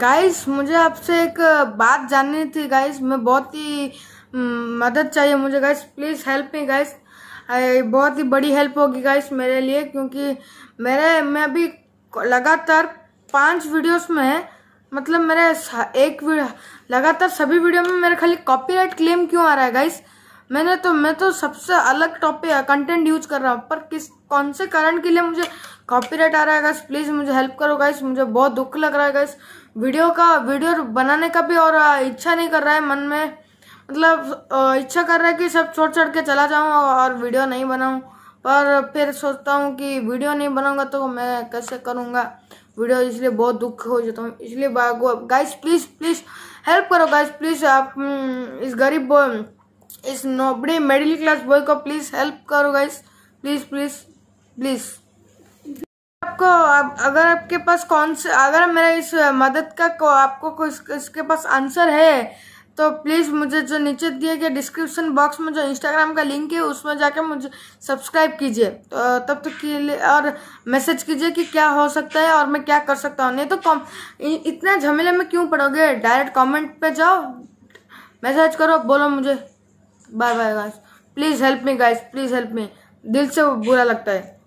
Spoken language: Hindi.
गाइस मुझे आपसे एक बात जाननी थी गाइस मैं बहुत ही हम्म, मदद चाहिए मुझे guys please help me guys बहुत ही बड़ी हेल्प होगी गाइस मेरे लिए क्योंकि मेरे मैं अभी लगातार पांच वीडियोस में है मतलब मेरे एक लगातार सभी वीडियो में मेरे खाली कॉपीराइट क्लेम क्यों आ रहा है गाइस मैंने तो मैं तो सबसे अलग टॉपिक कंटेंट यूज कर रहा हूँ पर किस कौन से कारण के लिए मुझे कॉपीराइट आ रहा है गाइस प्लीज़ मुझे हेल्प करो गाइस मुझे बहुत दुख लग रहा है गाइस वीडियो का वीडियो बनाने का भी और uh, इच्छा नहीं कर रहा है मन में मतलब uh, इच्छा कर रहा है कि सब छोड़ छोड़ के चला जाऊँ और वीडियो नहीं बनाऊँ पर फिर सोचता हूँ कि वीडियो नहीं बनाऊंगा तो मैं कैसे करूँगा वीडियो इसलिए बहुत दुख हो जाता हूँ इसलिए गाइस प्लीज़ प्लीज़ हेल्प करो गाइस प्लीज़ आप mm, इस गरीब इस नोबड़े मिडिल क्लास बॉय को प्लीज हेल्प करो गाइस प्लीज प्लीज प्लीज आपको अगर आपके पास कौन से अगर मेरा इस मदद का को, आपको को इस, इसके पास आंसर है तो प्लीज़ मुझे जो नीचे दिए गए डिस्क्रिप्शन बॉक्स में जो इंस्टाग्राम का लिंक है उसमें जाकर मुझे सब्सक्राइब कीजिए तो तब तक के लिए और मैसेज कीजिए कि क्या हो सकता है और मैं क्या कर सकता हूँ नहीं तो कॉम इतना झमेले में क्यों पड़ोगे डायरेक्ट कमेंट पे जाओ मैसेज करो बोलो मुझे bye bye guys please help me guys please help me दिल से बुरा लगता है